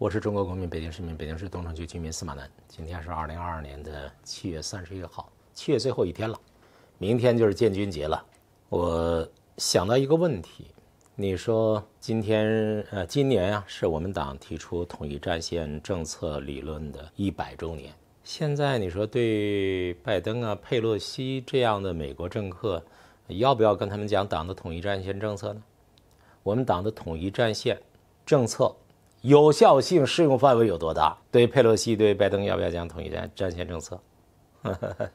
我是中国公民、北京市民、北京市东城区居民司马南。今天是二零二二年的七月三十一号，七月最后一天了，明天就是建军节了。我想到一个问题，你说今天呃，今年啊，是我们党提出统一战线政策理论的一百周年。现在你说对拜登啊、佩洛西这样的美国政客，要不要跟他们讲党的统一战线政策呢？我们党的统一战线政策。有效性适用范围有多大？对佩洛西、对拜登，要不要讲统一战战线政策？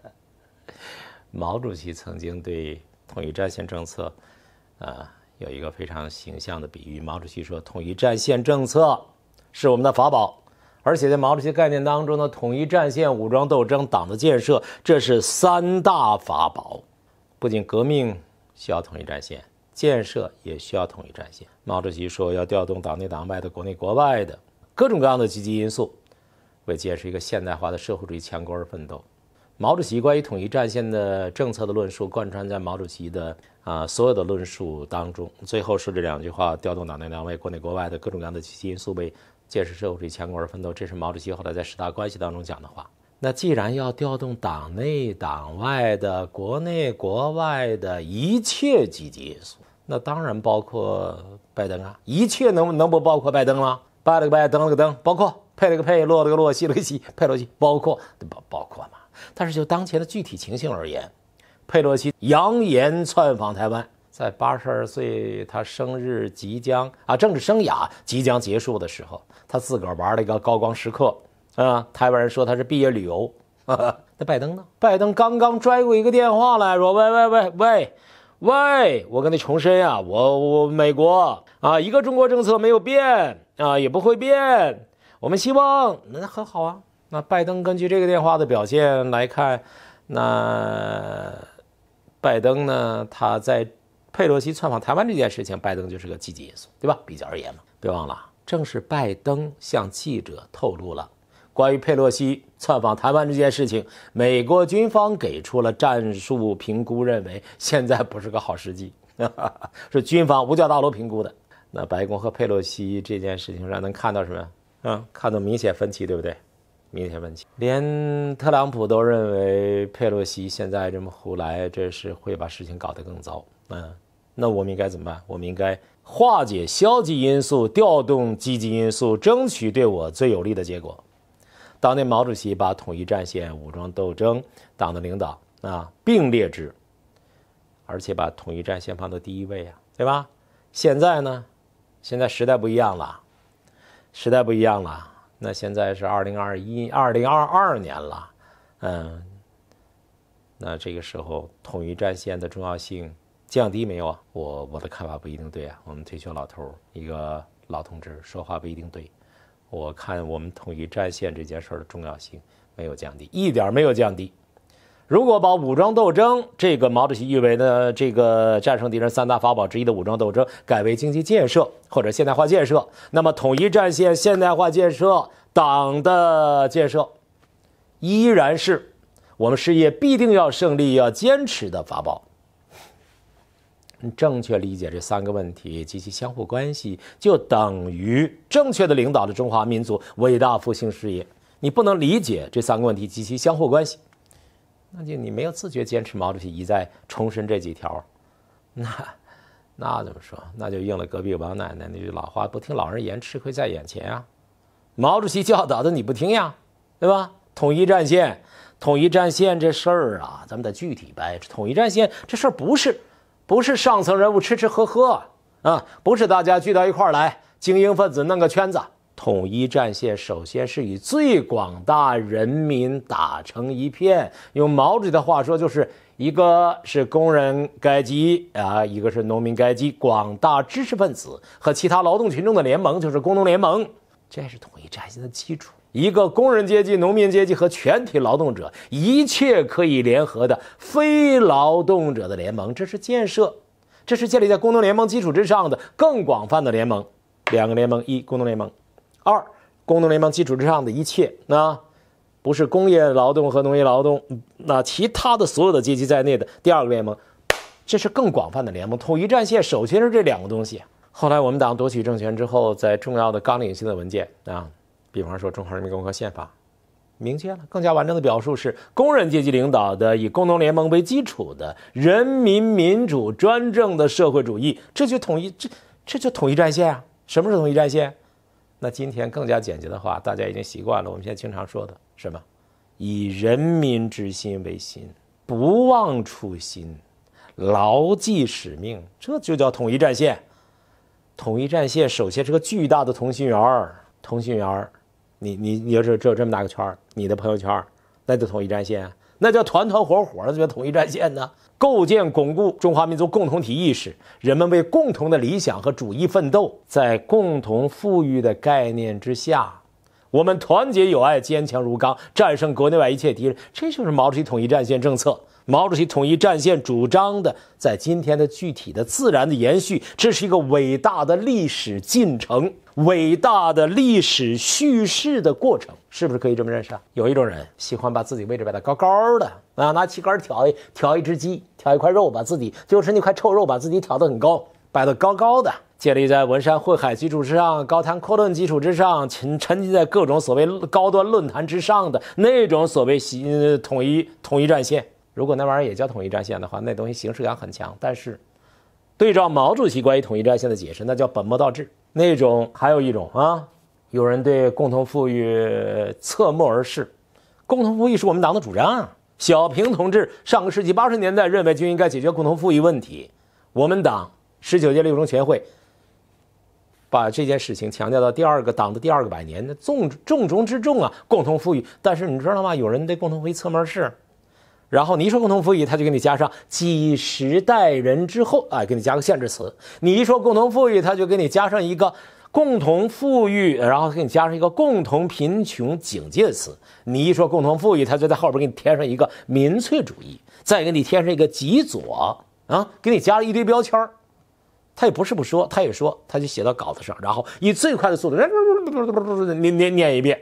毛主席曾经对统一战线政策，啊，有一个非常形象的比喻。毛主席说，统一战线政策是我们的法宝，而且在毛主席概念当中呢，统一战线、武装斗争、党的建设，这是三大法宝。不仅革命需要统一战线。建设也需要统一战线。毛主席说：“要调动党内党外的、国内国外的各种各样的积极因素，为建设一个现代化的社会主义强国而奋斗。”毛主席关于统一战线的政策的论述，贯穿在毛主席的啊所有的论述当中。最后说这两句话：“调动党内党外、国内国外的各种各样的积极因素，为建设社会主义强国而奋斗。”这是毛主席后来在十大关系当中讲的话。那既然要调动党内党外的、国内国外的一切积极因素，那当然包括拜登啊，一切能能不包括拜登吗？拜了个拜登了个登，包括佩了个佩洛了个洛西了个西佩洛西，包括包包括嘛。但是就当前的具体情形而言，佩洛西扬言窜访台湾，在八十二岁他生日即将啊，政治生涯即将结束的时候，他自个儿玩了一个高光时刻啊。台湾人说他是毕业旅游。那拜登呢？拜登刚刚拽过一个电话来说：“喂喂喂喂。”喂，我跟你重申呀，我我美国啊，一个中国政策没有变啊，也不会变。我们希望那很好啊。那拜登根据这个电话的表现来看，那拜登呢，他在佩洛西窜访台湾这件事情，拜登就是个积极因素，对吧？比较而言嘛，别忘了，正是拜登向记者透露了关于佩洛西。窜访台湾这件事情，美国军方给出了战术评估，认为现在不是个好时机，是军方五角大楼评估的。那白宫和佩洛西这件事情上能看到什么嗯，看到明显分歧，对不对？明显分歧，连特朗普都认为佩洛西现在这么胡来，这是会把事情搞得更糟。嗯，那我们应该怎么办？我们应该化解消极因素，调动积极因素，争取对我最有利的结果。当年毛主席把统一战线、武装斗争、党的领导啊并列之，而且把统一战线放到第一位啊，对吧？现在呢，现在时代不一样了，时代不一样了。那现在是二零二一、二零二二年了，嗯，那这个时候统一战线的重要性降低没有啊？我我的看法不一定对啊，我们退休老头一个老同志说话不一定对。我看我们统一战线这件事的重要性没有降低一点，没有降低。如果把武装斗争这个毛主席誉为呢这个战胜敌人三大法宝之一的武装斗争改为经济建设或者现代化建设，那么统一战线、现代化建设、党的建设，依然是我们事业必定要胜利、要坚持的法宝。正确理解这三个问题及其相互关系，就等于正确的领导了中华民族伟大复兴事业。你不能理解这三个问题及其相互关系，那就你没有自觉坚持毛主席一再重申这几条，那那怎么说？那就应了隔壁王奶奶那句老话：“不听老人言，吃亏在眼前啊！”毛主席教导的你不听呀，对吧？统一战线，统一战线这事儿啊，咱们得具体掰。统一战线这事儿不是。不是上层人物吃吃喝喝啊，不是大家聚到一块儿来，精英分子弄个圈子，统一战线首先是以最广大人民打成一片。用毛主席的话说，就是一个是工人阶级啊，一个是农民阶级，广大知识分子和其他劳动群众的联盟就是工农联盟，这是统一战线的基础。一个工人阶级、农民阶级和全体劳动者，一切可以联合的非劳动者的联盟，这是建设，这是建立在工农联盟基础之上的更广泛的联盟。两个联盟：一、工农联盟；二、工农联盟基础之上的一切。那不是工业劳动和农业劳动，那其他的所有的阶级在内的第二个联盟，这是更广泛的联盟。统一战线首先是这两个东西。后来我们党夺取政权之后，在重要的纲领性的文件啊。比方说，《中华人民共和国宪法》明确了更加完整的表述是：工人阶级领导的、以工农联盟为基础的人民民主专政的社会主义。这就统一，这这就统一战线啊！什么是统一战线？那今天更加简洁的话，大家已经习惯了，我们现在经常说的什么？以人民之心为心，不忘初心，牢记使命，这就叫统一战线。统一战线首先是个巨大的同心圆儿，同心圆儿。你你你要是只有这么大个圈儿，你的朋友圈儿，那就统一战线，那叫团团伙伙，的叫统一战线呢。构建巩固中华民族共同体意识，人们为共同的理想和主义奋斗，在共同富裕的概念之下，我们团结友爱，坚强如钢，战胜国内外一切敌人。这就是毛主席统一战线政策，毛主席统一战线主张的，在今天的具体的自然的延续，这是一个伟大的历史进程。伟大的历史叙事的过程，是不是可以这么认识啊？有一种人喜欢把自己位置摆得高高的啊，拿旗杆挑一挑一只鸡，挑一块肉，把自己就是那块臭肉，把自己挑得很高，摆得高高的，建立在文山会海基础之上，高谈阔论基础之上，沉沉浸在各种所谓高端论坛之上的那种所谓“统统一统一战线”。如果那玩意儿也叫统一战线的话，那东西形式感很强，但是。对照毛主席关于统一战线的解释，那叫本末倒置。那种还有一种啊，有人对共同富裕侧目而视。共同富裕是我们党的主张。啊。小平同志上个世纪八十年代认为就应该解决共同富裕问题。我们党十九届六中全会把这件事情强调到第二个党的第二个百年，那重重中之重啊，共同富裕。但是你知道吗？有人对共同富裕侧目视。然后你一说共同富裕，他就给你加上几十代人之后啊，给你加个限制词。你一说共同富裕，他就给你加上一个共同富裕，然后给你加上一个共同贫穷警戒词。你一说共同富裕，他就在后边给你添上一个民粹主义，再给你添上一个极左啊，给你加了一堆标签他也不是不说，他也说，他就写到稿子上，然后以最快的速度，念念念一遍。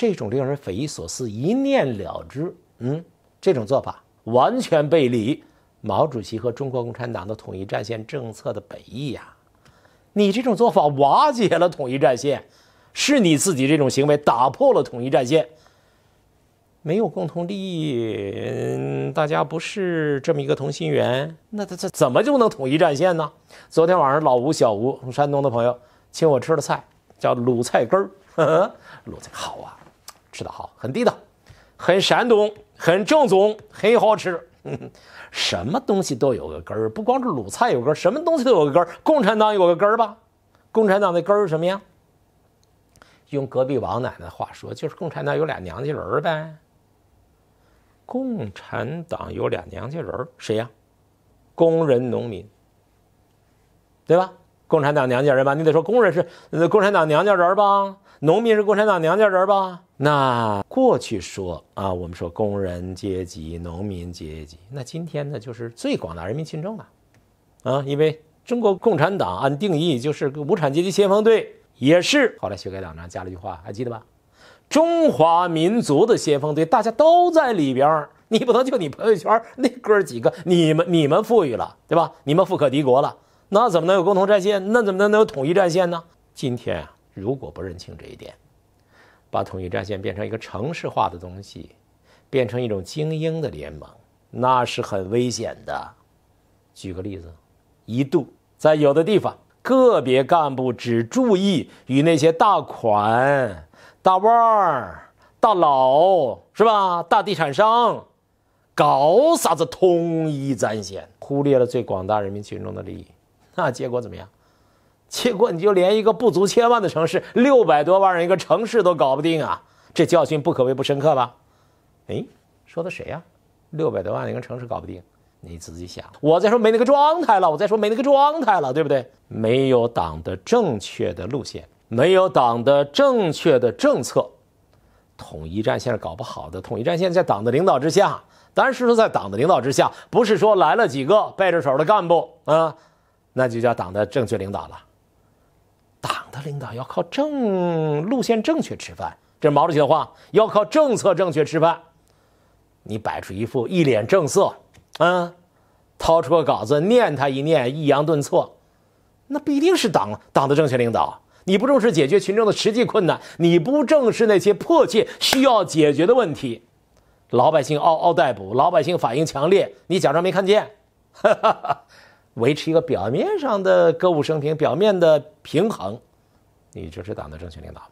这种令人匪夷所思，一念了之，嗯，这种做法完全背离毛主席和中国共产党的统一战线政策的本意呀！你这种做法瓦解了统一战线，是你自己这种行为打破了统一战线。没有共同利益，嗯，大家不是这么一个同心圆，那他这怎么就能统一战线呢？昨天晚上老吴、小吴，山东的朋友请我吃的菜叫卤菜根儿，卤菜好啊。吃的好，很地道，很山东，很正宗，很好吃。什么东西都有个根儿，不光是鲁菜有根儿，什么东西都有个根儿。共产党有个根儿吧？共产党的根儿是什么呀？用隔壁王奶奶的话说，就是共产党有俩娘家人呗。共产党有俩娘家人儿，谁呀？工人、农民，对吧？共产党娘家人吧？你得说工人是共产党娘家人吧？农民是共产党娘家人吧？那过去说啊，我们说工人阶级、农民阶级，那今天呢，就是最广大人民群众了，啊，因为中国共产党按定义就是个无产阶级先锋队，也是后来修改党章加了句话，还记得吧？中华民族的先锋队，大家都在里边，你不能就你朋友圈那哥几个，你们你们富裕了，对吧？你们富可敌国了，那怎么能有共同战线？那怎么能能有统一战线呢？今天啊。如果不认清这一点，把统一战线变成一个城市化的东西，变成一种精英的联盟，那是很危险的。举个例子，一度在有的地方，个别干部只注意与那些大款、大腕、大佬，是吧？大地产商搞啥子统一战线，忽略了最广大人民群众的利益，那结果怎么样？结果你就连一个不足千万的城市，六百多万人一个城市都搞不定啊！这教训不可谓不深刻吧？哎，说的谁呀？六百多万一个城市搞不定，你仔细想。我再说没那个状态了，我再说没那个状态了，对不对？没有党的正确的路线，没有党的正确的政策，统一战线是搞不好的。统一战线在党的领导之下，当然是说在党的领导之下，不是说来了几个背着手的干部啊，那就叫党的正确领导了。党的领导要靠政路线正确吃饭，这是毛主席的话。要靠政策正确吃饭，你摆出一副一脸正色，嗯，掏出个稿子念他一念，抑扬顿挫，那必定是党党的正确领导。你不重视解决群众的实际困难，你不正视那些迫切需要解决的问题，老百姓嗷嗷待哺，老百姓反应强烈，你假装没看见。维持一个表面上的歌舞升平、表面的平衡，你这是党的正确领导吗？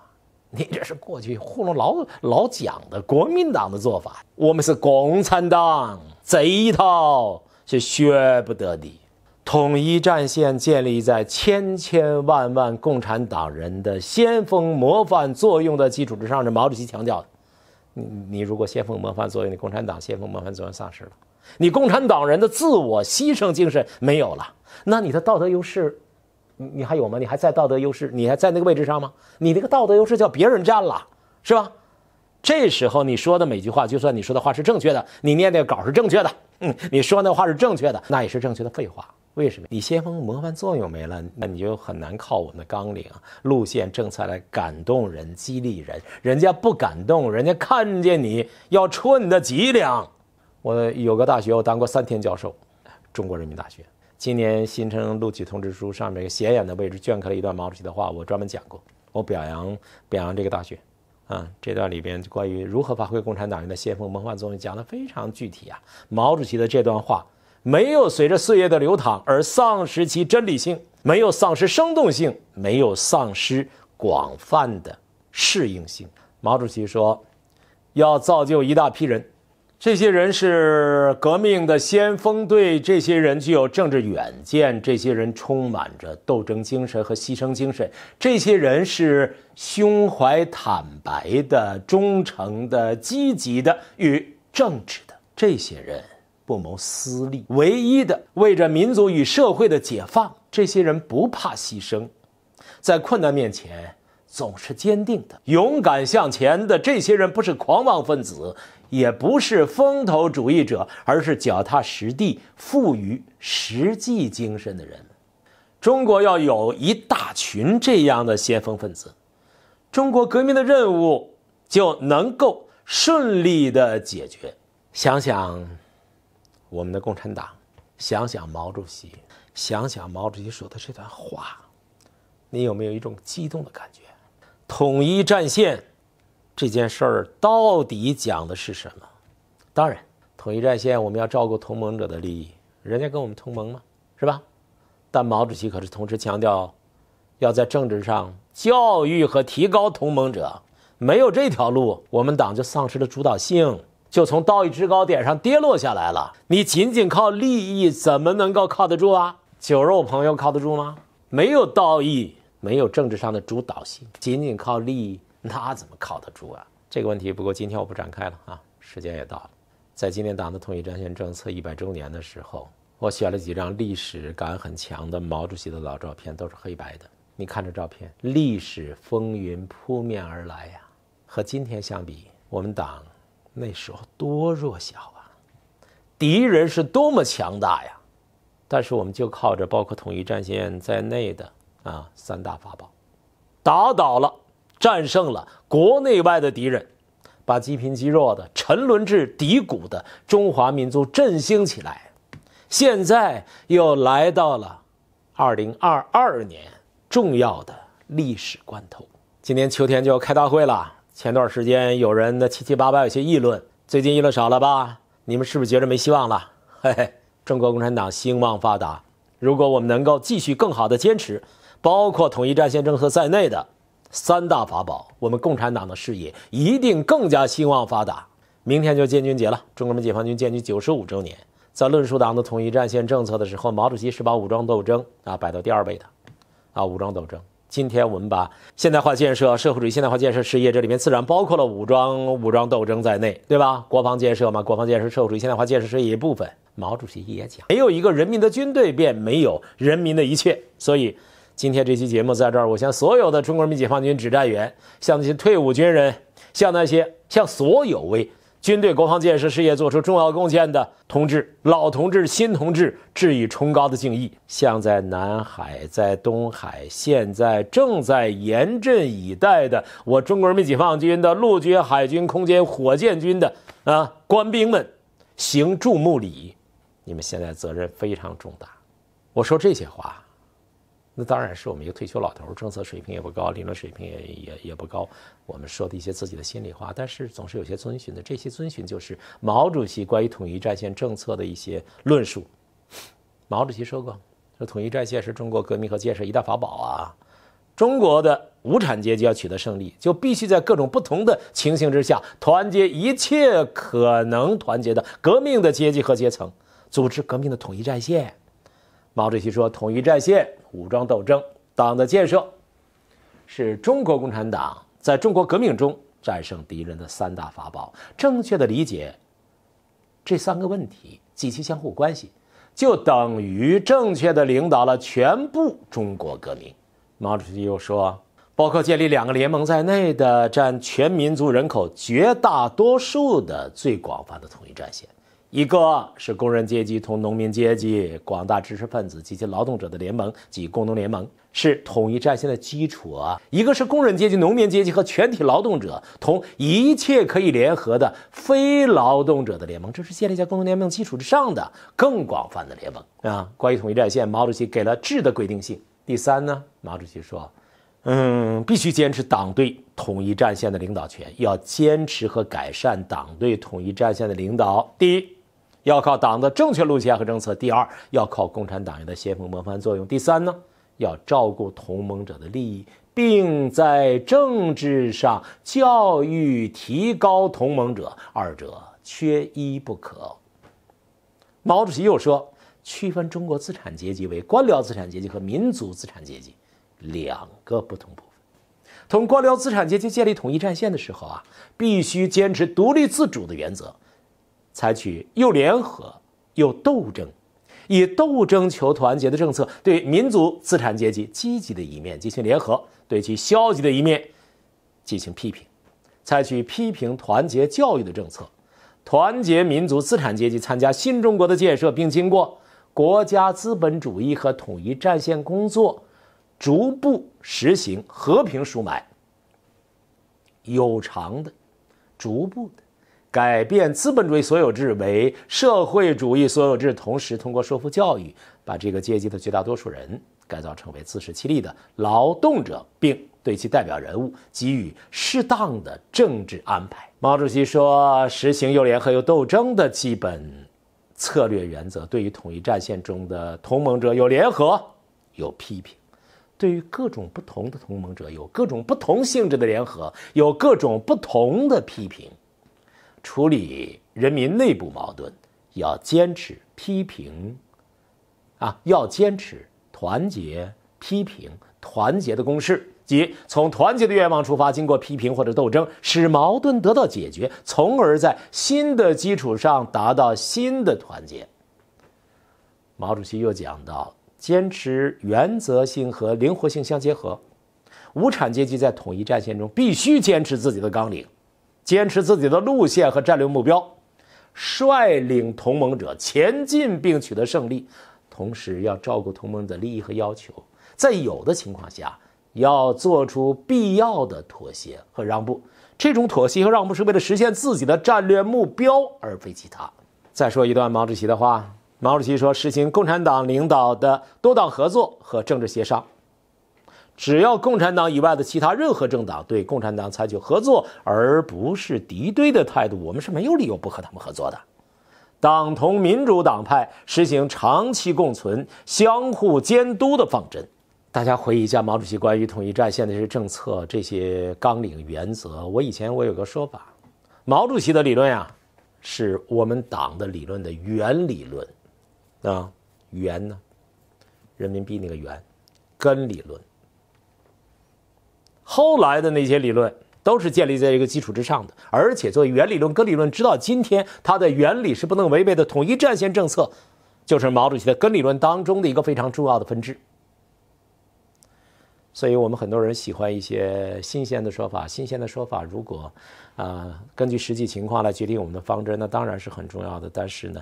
你这是过去糊弄老老蒋的国民党的做法。我们是共产党，这一套是学不得的。统一战线建立在千千万万共产党人的先锋模范作用的基础之上，是毛主席强调的。你你如果先锋模范作用，你共产党先锋模范作用丧失了，你共产党人的自我牺牲精神没有了，那你的道德优势，你还有吗？你还在道德优势？你还在那个位置上吗？你那个道德优势叫别人占了，是吧？这时候你说的每句话，就算你说的话是正确的，你念那个稿是正确的，嗯，你说那话是正确的，那也是正确的废话。为什么你先锋模范作用没了，那你就很难靠我们的纲领、路线、政策来感动人、激励人。人家不感动，人家看见你要戳你的脊梁。我有个大学，我当过三天教授，中国人民大学。今年新生录取通知书上面显眼的位置镌刻了一段毛主席的话，我专门讲过。我表扬表扬这个大学，啊，这段里边关于如何发挥共产党员的先锋模范作用讲得非常具体啊，毛主席的这段话。没有随着岁月的流淌而丧失其真理性，没有丧失生动性，没有丧失广泛的适应性。毛主席说：“要造就一大批人，这些人是革命的先锋队，这些人具有政治远见，这些人充满着斗争精神和牺牲精神，这些人是胸怀坦白的、忠诚的、积极的与正直的。这些人。”不谋私利，唯一的为着民族与社会的解放，这些人不怕牺牲，在困难面前总是坚定的、勇敢向前的。这些人不是狂妄分子，也不是风头主义者，而是脚踏实地、富于实际精神的人。中国要有一大群这样的先锋分子，中国革命的任务就能够顺利地解决。想想。我们的共产党，想想毛主席，想想毛主席说的这段话，你有没有一种激动的感觉？统一战线这件事儿到底讲的是什么？当然，统一战线我们要照顾同盟者的利益，人家跟我们同盟吗？是吧？但毛主席可是同时强调，要在政治上教育和提高同盟者，没有这条路，我们党就丧失了主导性。就从道义制高点上跌落下来了。你仅仅靠利益，怎么能够靠得住啊？酒肉朋友靠得住吗？没有道义，没有政治上的主导性，仅仅靠利益，那怎么靠得住啊？这个问题，不过今天我不展开了啊，时间也到了。在今天党的统一战线政策一百周年的时候，我选了几张历史感很强的毛主席的老照片，都是黑白的。你看这照片，历史风云扑面而来呀。和今天相比，我们党。那时候多弱小啊，敌人是多么强大呀！但是我们就靠着包括统一战线在内的啊三大法宝，打倒了、战胜了国内外的敌人，把积贫积弱的、沉沦至低谷的中华民族振兴起来。现在又来到了二零二二年重要的历史关头，今年秋天就要开大会了。前段时间有人呢七七八八有些议论，最近议论少了吧？你们是不是觉着没希望了？嘿嘿，中国共产党兴旺发达。如果我们能够继续更好的坚持，包括统一战线政策在内的三大法宝，我们共产党的事业一定更加兴旺发达。明天就建军节了，中国人民解放军建军九十五周年。在论述党的统一战线政策的时候，毛主席是把武装斗争啊摆到第二位的，啊，武装斗争。今天我们把现代化建设、社会主义现代化建设事业，这里面自然包括了武装、武装斗争在内，对吧？国防建设嘛，国防建设、社会主义现代化建设事业一部分，毛主席也讲，没有一个人民的军队，便没有人民的一切。所以，今天这期节目在这儿，我向所有的中国人民解放军指战员，向那些退伍军人，向那些，向所有为。军队国防建设事业做出重要贡献的同志，老同志、新同志，致以崇高的敬意。向在南海、在东海，现在正在严阵以待的我中国人民解放军的陆军、海军、空间、火箭军的啊官兵们，行注目礼。你们现在责任非常重大。我说这些话。那当然是我们一个退休老头，政策水平也不高，理论水平也也也不高。我们说的一些自己的心里话，但是总是有些遵循的。这些遵循就是毛主席关于统一战线政策的一些论述。毛主席说过，说统一战线是中国革命和建设一大法宝啊。中国的无产阶级要取得胜利，就必须在各种不同的情形之下，团结一切可能团结的革命的阶级和阶层，组织革命的统一战线。毛主席说：“统一战线、武装斗争、党的建设，是中国共产党在中国革命中战胜敌人的三大法宝。正确的理解这三个问题及其相互关系，就等于正确的领导了全部中国革命。”毛主席又说：“包括建立两个联盟在内的，占全民族人口绝大多数的最广泛的统一战线。”一个是工人阶级同农民阶级、广大知识分子及其劳动者的联盟，及工农联盟，是统一战线的基础啊。一个是工人阶级、农民阶级和全体劳动者同一切可以联合的非劳动者的联盟，这是建立在工农联盟基础之上的更广泛的联盟啊。关于统一战线，毛主席给了质的规定性。第三呢，毛主席说，嗯，必须坚持党对统一战线的领导权，要坚持和改善党对统一战线的领导。第一。要靠党的正确路线和政策。第二，要靠共产党员的先锋模范作用。第三呢，要照顾同盟者的利益，并在政治上教育提高同盟者。二者缺一不可。毛主席又说，区分中国资产阶级为官僚资产阶级和民族资产阶级两个不同部分。同官僚资产阶级建立统一战线的时候啊，必须坚持独立自主的原则。采取又联合又斗争，以斗争求团结的政策，对民族资产阶级积极的一面进行联合，对其消极的一面进行批评，采取批评团结教育的政策，团结民族资产阶级参加新中国的建设，并经过国家资本主义和统一战线工作，逐步实行和平赎买，有偿的，逐步的。改变资本主义所有制为社会主义所有制，同时通过说服教育，把这个阶级的绝大多数人改造成为自食其力的劳动者，并对其代表人物给予适当的政治安排。毛主席说：“实行又联合又斗争的基本策略原则，对于统一战线中的同盟者有联合有批评，对于各种不同的同盟者有各种不同性质的联合，有各种不同的批评。”处理人民内部矛盾，要坚持批评，啊，要坚持团结批评团结的公式，即从团结的愿望出发，经过批评或者斗争，使矛盾得到解决，从而在新的基础上达到新的团结。毛主席又讲到，坚持原则性和灵活性相结合，无产阶级在统一战线中必须坚持自己的纲领。坚持自己的路线和战略目标，率领同盟者前进并取得胜利，同时要照顾同盟的利益和要求，在有的情况下要做出必要的妥协和让步。这种妥协和让步是为了实现自己的战略目标，而非其他。再说一段毛主席的话：毛主席说，实行共产党领导的多党合作和政治协商。只要共产党以外的其他任何政党对共产党采取合作而不是敌对的态度，我们是没有理由不和他们合作的。党同民主党派实行长期共存、相互监督的方针。大家回忆一下毛主席关于统一战线的这些政策、这些纲领原则。我以前我有个说法，毛主席的理论呀，是我们党的理论的原理论啊，原呢，人民币那个原，根理论。后来的那些理论都是建立在一个基础之上的，而且作为原理论、根理论，直到今天，它的原理是不能违背的。统一战线政策，就是毛主席的根理论当中的一个非常重要的分支。所以，我们很多人喜欢一些新鲜的说法，新鲜的说法，如果，啊，根据实际情况来决定我们的方针，那当然是很重要的。但是呢。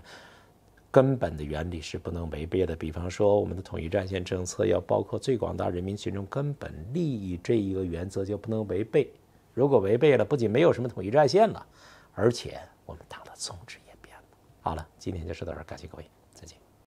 根本的原理是不能违背的，比方说我们的统一战线政策要包括最广大人民群众根本利益这一个原则就不能违背。如果违背了，不仅没有什么统一战线了，而且我们党的宗旨也变了。好了，今天就说到这儿，感谢各位。